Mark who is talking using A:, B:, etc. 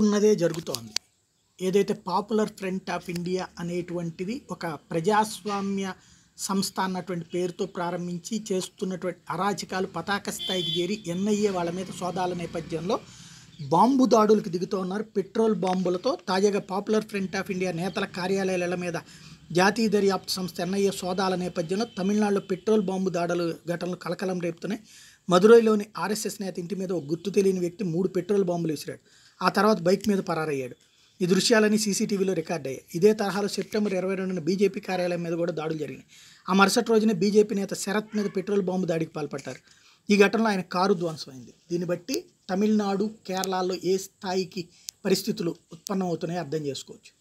A: ఉన్నదే జరుగుతోంది ఏదైతే పాపులర్ ఫ్రంట్ ఆఫ్ ఇండియా అనేటువంటిది ఒక ప్రజాస్వామ్య సంస్థ అన్నటువంటి పేరుతో ప్రారంభించి చేస్తున్నటువంటి అరాచకాలు పతాక స్థాయికి చేరి ఎన్ఐఏ వాళ్ళ మీద సోదాల నేపథ్యంలో బాంబు దాడులకు దిగుతూ ఉన్నారు పెట్రోల్ బాంబులతో తాజాగా పాపులర్ ఫ్రంట్ ఆఫ్ ఇండియా నేతల కార్యాలయాల మీద జాతీయ దర్యాప్తు సంస్థ ఎన్ఐఏ సోదాల నేపథ్యంలో తమిళనాడులో పెట్రోల్ బాంబు దాడులు ఘటనలు కలకలం రేపుతున్నాయి మదురైలోని ఆర్ఎస్ఎస్ నేత ఇంటి మీద ఒక గుర్తు తెలియని వ్యక్తి మూడు పెట్రోల్ బాంబులు వేసిరాడు ఆ తర్వాత బైక్ మీద పరారయ్యాడు ఈ దృశ్యాలన్నీ సీసీటీవీలో రికార్డ్ అయ్యాయి ఇదే తరహాలో సెప్టెంబర్ ఇరవై రెండున బీజేపీ కార్యాలయం మీద కూడా దాడులు జరిగినాయి ఆ మరుసటి రోజునే బీజేపీ నేత శరత్ మీద పెట్రోల్ బాంబు దాడికి పాల్పడ్డారు ఈ ఘటనలో ఆయన కారు ధ్వంసమైంది దీన్ని బట్టి తమిళనాడు కేరళలో ఏ స్థాయికి పరిస్థితులు ఉత్పన్నమవుతున్నాయో అర్థం చేసుకోవచ్చు